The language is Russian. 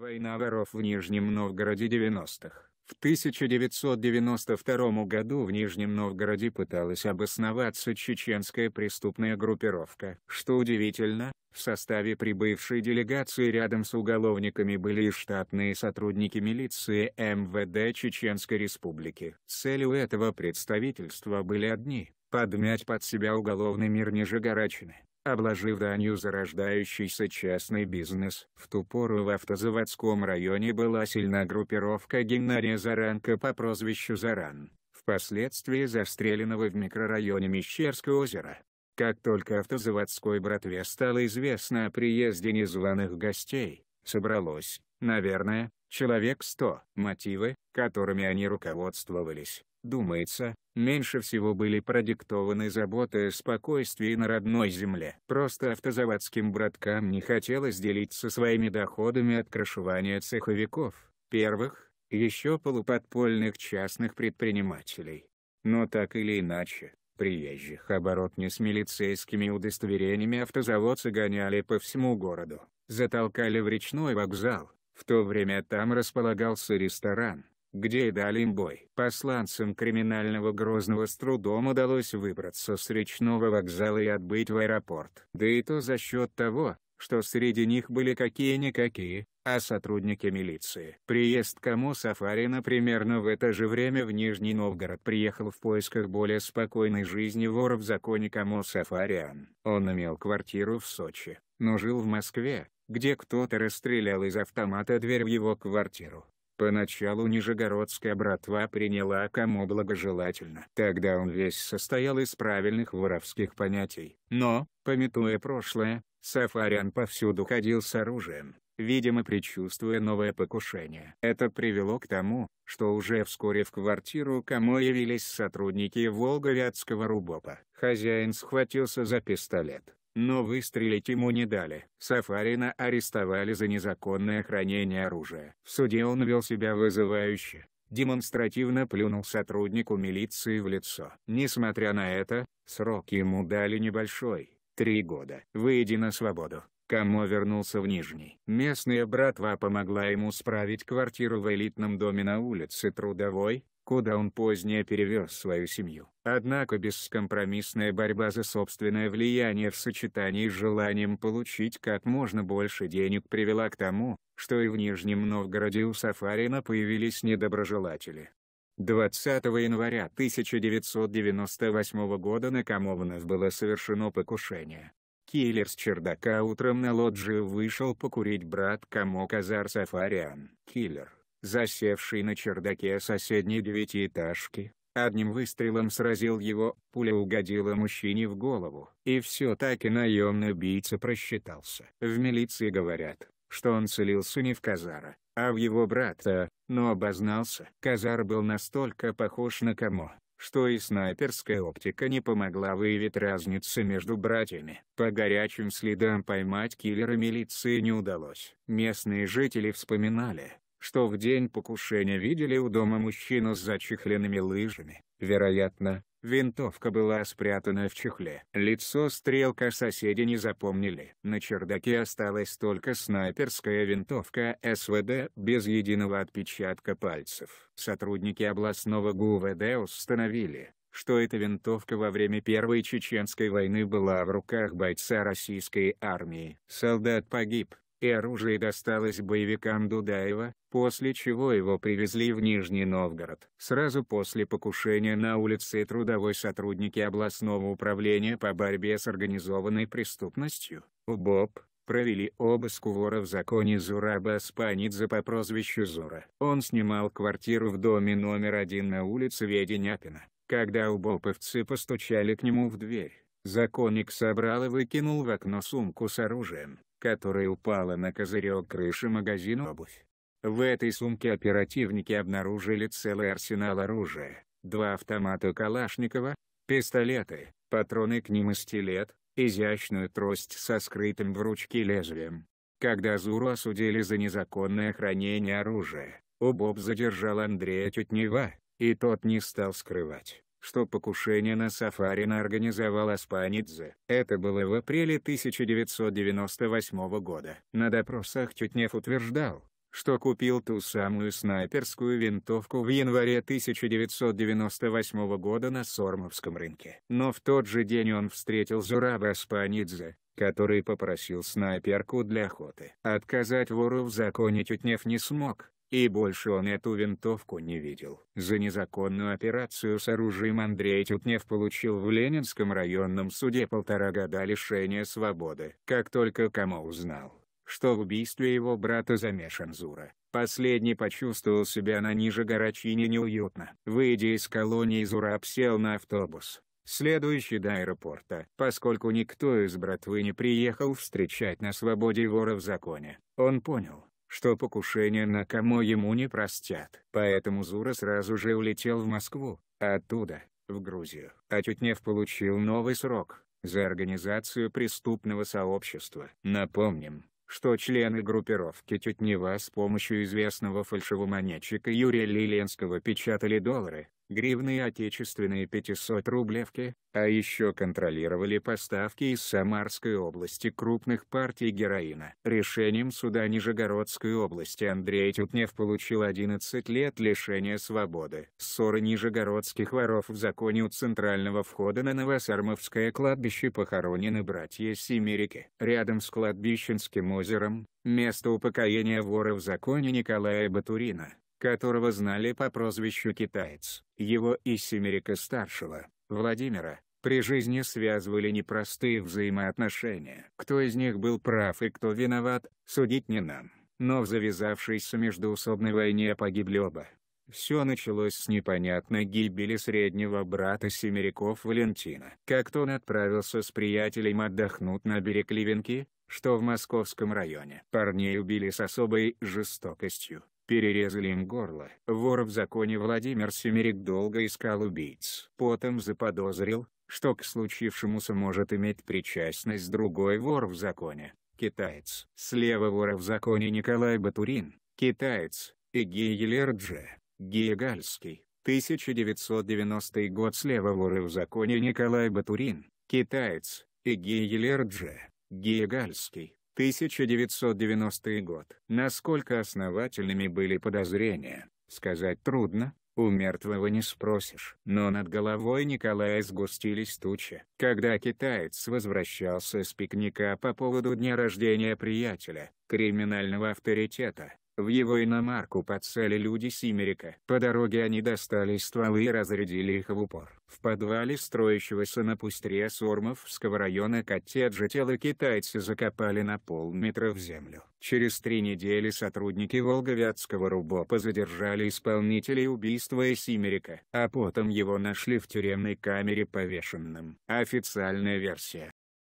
Война воров в Нижнем Новгороде 90-х. В 1992 году в Нижнем Новгороде пыталась обосноваться чеченская преступная группировка. Что удивительно, в составе прибывшей делегации рядом с уголовниками были и штатные сотрудники милиции МВД Чеченской Республики. Целью этого представительства были одни – подмять под себя уголовный мир Нижегородчины обложив данью зарождающийся частный бизнес. В ту пору в автозаводском районе была сильна группировка Геннария Заранка по прозвищу Заран, впоследствии застреленного в микрорайоне Мещерское озеро. Как только автозаводской братве стало известно о приезде незваных гостей, собралось, наверное, человек сто. Мотивы, которыми они руководствовались, думается, меньше всего были продиктованы заботой о спокойствии на родной земле. Просто автозаводским браткам не хотелось делиться своими доходами от крышевания цеховиков, первых, еще полуподпольных частных предпринимателей. Но так или иначе, приезжих оборотни с милицейскими удостоверениями автозаводцы гоняли по всему городу, затолкали в речной вокзал, в то время там располагался ресторан, где и дали им бой. Посланцам криминального Грозного с трудом удалось выбраться с речного вокзала и отбыть в аэропорт. Да и то за счет того, что среди них были какие-никакие, а сотрудники милиции. Приезд кому Сафарина примерно в это же время в Нижний Новгород приехал в поисках более спокойной жизни вора в законе кому Сафариан. Он имел квартиру в Сочи, но жил в Москве, где кто-то расстрелял из автомата дверь в его квартиру. Поначалу нижегородская братва приняла кому благожелательно. Тогда он весь состоял из правильных воровских понятий. Но, пометуя прошлое, Сафарян повсюду ходил с оружием, видимо предчувствуя новое покушение. Это привело к тому, что уже вскоре в квартиру Камо явились сотрудники Волговятского рубопа. Хозяин схватился за пистолет но выстрелить ему не дали. Сафарина арестовали за незаконное хранение оружия. В суде он вел себя вызывающе, демонстративно плюнул сотруднику милиции в лицо. Несмотря на это, срок ему дали небольшой – три года. Выйди на свободу. Камо вернулся в Нижний. Местная братва помогла ему справить квартиру в элитном доме на улице Трудовой, откуда он позднее перевез свою семью. Однако бескомпромиссная борьба за собственное влияние в сочетании с желанием получить как можно больше денег привела к тому, что и в Нижнем Новгороде у Сафарина появились недоброжелатели. 20 января 1998 года на Камованов было совершено покушение. Киллер с чердака утром на лоджию вышел покурить брат Камок Азар Сафариан. Киллер засевший на чердаке соседней девятиэтажки, одним выстрелом сразил его, пуля угодила мужчине в голову. И все-таки наемный убийца просчитался. В милиции говорят, что он целился не в Казара, а в его брата, но обознался. Казар был настолько похож на Камо, что и снайперская оптика не помогла выявить разницу между братьями. По горячим следам поймать киллера милиции не удалось. Местные жители вспоминали, что в день покушения видели у дома мужчину с зачехленными лыжами. Вероятно, винтовка была спрятана в чехле. Лицо стрелка соседи не запомнили. На чердаке осталась только снайперская винтовка СВД без единого отпечатка пальцев. Сотрудники областного ГУВД установили, что эта винтовка во время Первой Чеченской войны была в руках бойца российской армии. Солдат погиб, и оружие досталось боевикам Дудаева, после чего его привезли в Нижний Новгород. Сразу после покушения на улице трудовой сотрудники областного управления по борьбе с организованной преступностью, УБОП, провели обыск у вора в законе Зураба Спанидзе по прозвищу Зура. Он снимал квартиру в доме номер один на улице Веденяпина. Когда убоповцы постучали к нему в дверь, законник собрал и выкинул в окно сумку с оружием которая упала на козырек крыши магазина обувь. В этой сумке оперативники обнаружили целый арсенал оружия, два автомата Калашникова, пистолеты, патроны к ним и стилет, изящную трость со скрытым в ручке лезвием. Когда Зуру осудили за незаконное хранение оружия, у Боб задержал Андрея Тютнева, и тот не стал скрывать, что покушение на Сафарина организовал Аспанидзе. Это было в апреле 1998 года. На допросах Тютнев утверждал, что купил ту самую снайперскую винтовку в январе 1998 года на Сормовском рынке. Но в тот же день он встретил Зураба Аспанидзе, который попросил снайперку для охоты. Отказать вору в законе Тютнев не смог, и больше он эту винтовку не видел. За незаконную операцию с оружием Андрей Тютнев получил в Ленинском районном суде полтора года лишения свободы. Как только Камо узнал, что в убийстве его брата замешан Зура, Последний почувствовал себя на ниже горочине неуютно. Выйдя из колонии, Зура, сел на автобус, следующий до аэропорта. Поскольку никто из братвы не приехал встречать на свободе вора в законе, он понял, что покушение на Камо ему не простят. Поэтому Зура сразу же улетел в Москву, а оттуда, в Грузию. А Тютнев получил новый срок, за организацию преступного сообщества. Напомним, что члены группировки Тютнева с помощью известного фальшивомонетчика Юрия Лиленского печатали доллары, гривны отечественные 500 рублевки, а еще контролировали поставки из Самарской области крупных партий героина. Решением суда Нижегородской области Андрей Тютнев получил 11 лет лишения свободы. Ссоры нижегородских воров в законе у центрального входа на Новосармовское кладбище похоронены братья Семерики. Рядом с кладбищенским озером, место упокоения вора в законе Николая Батурина которого знали по прозвищу «Китаец». Его и Семерика-старшего, Владимира, при жизни связывали непростые взаимоотношения. Кто из них был прав и кто виноват, судить не нам. Но в завязавшейся междуусобной войне погибли оба. Все началось с непонятной гибели среднего брата Семеряков Валентина. Как он отправился с приятелем отдохнуть на берег Ливенки, что в московском районе. Парней убили с особой жестокостью перерезали им горло. Вор в законе Владимир Семерик долго искал убийц. Потом заподозрил, что к случившемуся может иметь причастность другой вор в законе, китаец. Слева вора в законе Николай Батурин, китаец, и Гиелерджи, Гиегальский, 1990 год слева воры в законе Николай Батурин, китаец, и Гиелерджи, Гиегальский, 1990 год. Насколько основательными были подозрения, сказать трудно, у мертвого не спросишь. Но над головой Николая сгустились тучи. Когда китаец возвращался с пикника по поводу дня рождения приятеля, криминального авторитета, в его иномарку подсели люди Симерика. По дороге они достали стволы и разрядили их в упор. В подвале строящегося на пустыре Сормовского района коттеджа тело китайца закопали на полметра в землю. Через три недели сотрудники Волговятского РУБОПа задержали исполнителей убийства Симерика, а потом его нашли в тюремной камере повешенным. Официальная версия